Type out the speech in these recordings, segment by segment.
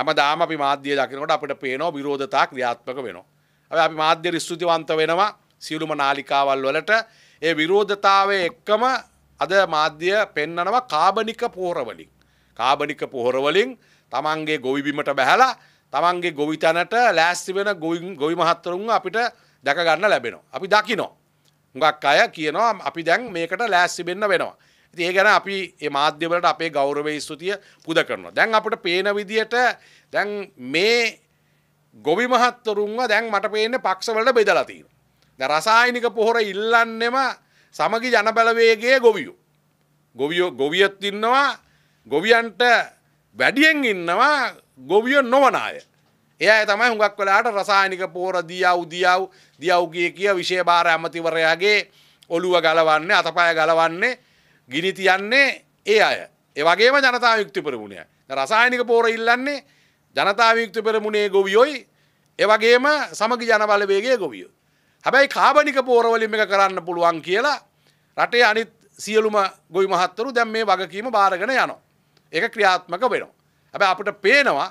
හැමදාම අපි මාධ්‍ය දකිනකොට අපිට පේනවා විරෝධතා ක්‍රියාත්මක වෙනවා. හැබැයි අපි මාධ්‍ය ඍස්තුතිවන්ත වෙනවා සියලුම නාලිකාවල් වලට ඒ විරෝධතාවයේ එක්කම අද මාධ්‍ය පෙන්නනවා කාබනික පොහොර වලින්. කාබනික පොහොර වලින් තමන්ගේ ගොවි බිමට බැහැලා තමන්ගේ ගොවි තැනට ලෑස්ති වෙන ගොවි මහත්වරුන් අපිට දැක ගන්න ලැබෙනවා. අපි දකිනවා. හුඟක් අය කියනවා අපි දැන් මේකට ලෑස්ති වෙන්න වෙනවා. ඉතින් ඒ ගැන අපි මේ මාධ්‍යවලට අපේ ගෞරවයේ ස්තුතිය පුද කරනවා. දැන් අපිට පේන විදියට දැන් මේ ගොවි මහත්වරුන්ව දැන් මට පේන්නේ පක්ෂවලට බෙදලා තියෙනවා. දැන් රසායනික පොහොර ඉල්ලන්නෙම සමගි ජනබලවේගයේ ගොවියෝ. ගොවියෝ ගොවියත් ඉන්නවා ගොවියන්ට වැඩියෙන් ඉන්නවා ගොවිය නොවන අය. එයා තමයි හුඟක් වෙලාට රසායනික පෝර දියව් දියව් දියව් කිය කිය විශේෂ භාර ඇමතිවරයාගේ ඔළුව ගලවන්නේ අතපය ගලවන්නේ ගිනි තියන්නේ ඒ අය. ඒ වගේම ජනතා යුක්ති පෙරමුණයි. රසායනික පෝර ඉල්ලන්නේ ජනතා යුක්ති පෙරමුණේ ගොවියොයි ඒ වගේම සමගි ජනබලවේගයේ ගොවියෝ. හැබැයි කාබනික පෝර වලින් එක කරන්න පුළුවන් කියලා රටේ අනිත් සියලුම ගොවි මහත්වරු දැන් මේ වගකීම බාරගෙන යනවා. ඒක ක්‍රියාත්මක වෙනවා. හැබැයි අපිට පේනවා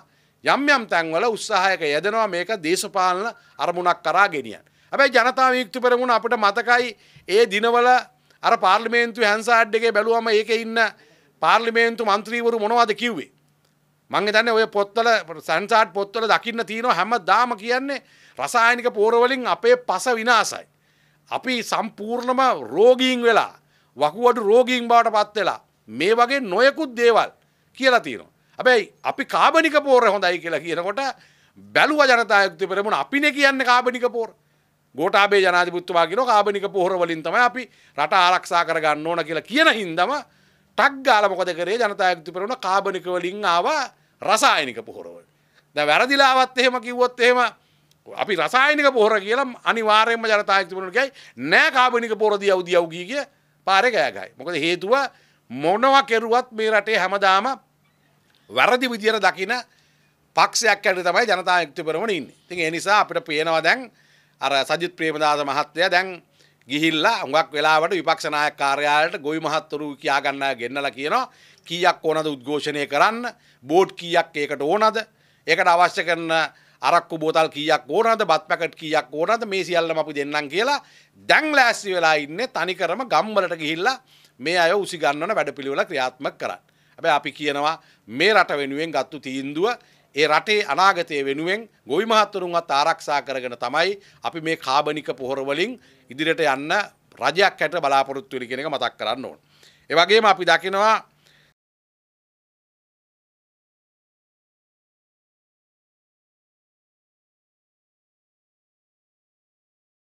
යම් යම් තැන්වල උත්සාහයක යෙදෙනවා මේක දේශපාලන අරමුණක් කරා ගෙනියන්න. හැබැයි ජනතා විමුක්ති පෙරමුණ අපිට මතකයි ඒ දිනවල අර පාර්ලිමේන්තු හැන්සාඩ් එකේ බැලුවම ඒකේ ඉන්න පාර්ලිමේන්තු මන්ත්‍රීවරු මොනවද කිව්වේ මං හිතන්නේ ඔය පොත්වල සැන්සාඩ් පොත්වල දකින්න තියෙනවා හැමදාම කියන්නේ රසායනික පෝර වලින් අපේ පස විනාශයි අපි සම්පූර්ණම රෝගීන් වෙලා වකුවඩු රෝගීන් බවට පත් වෙලා මේ වගේ නොයෙකුත් දේවල් කියලා තියෙනවා හැබැයි අපි කාබනික පෝර හොඳයි කියලා කියනකොට බැලුව ජනතායුක්ති පෙරමුණ අපිනේ කියන්නේ කාබනික පෝර ගෝටාබේ ජනාධිපත්තුවාගෙන කාබනික පොහොරවලින් තමයි අපි රට ආරක්ෂා කරගන්න ඕන කියලා කියන හින්දම ටක් ගාලා මොකද කරේ ජනතා යුක්ති පෙරමුණ කාබනික වලින් ආවා රසායනික පොහොරවල. දැන් වැරදිලාවත් එහෙම කිව්වොත් එහෙම අපි රසායනික පොහොර කියලා අනිවාර්යයෙන්ම ජනතා යුක්ති පෙරමුණ කියයි නෑ කාබනික පොහොර දියව් දියව් කී කිය පාරේ ගෑගයි. මොකද හේතුව මොනවා කෙරුවත් මේ රටේ හැමදාම වැරදි විදියට දකින පක්ෂයක් ඇරෙ තමයි ජනතා යුක්ති පෙරමුණ ඉන්නේ. ඉතින් ඒ නිසා අපිට පේනවා දැන් අර සජිත් ප්‍රේමදාස මහත්තයා දැන් ගිහිල්ලා හුඟක් වෙලාවට විපක්ෂ නායක කාර්යාලයට ගොවි මහත්තුරු කියා ගන්න ගෙන්නලා කියනවා කීයක් ඕනද උද්ඝෝෂණය කරන්න බෝඩ් කීයක් ඒකට ඕනද ඒකට අවශ්‍ය කරන අරක්කු බෝතල් කීයක් ඕනද බත් පැකට් කීයක් ඕනද මේ සියල්ලම අපි දෙන්නම් කියලා දැන් ලෑස්ති වෙලා ඉන්නේ තනිකරම ගම්වලට ගිහිල්ලා මේ අය උසි ගන්නවන වැඩපිළිවෙල ක්‍රියාත්මක කරන්න. හැබැයි අපි කියනවා මේ රට වෙනුවෙන් ගත්තු තීන්දුව ඒ රටේ අනාගතය වෙනුවෙන් ගොවි මහත්තුරුන්වත් ආරක්ෂා කරගෙන තමයි අපි මේ කාබනික පොහොරවලින් ඉදිරියට යන්න රජයක් හැට බලාපොරොත්තු වෙන කෙනෙක් මතක් කරන්න ඕන. ඒ වගේම අපි දකිනවා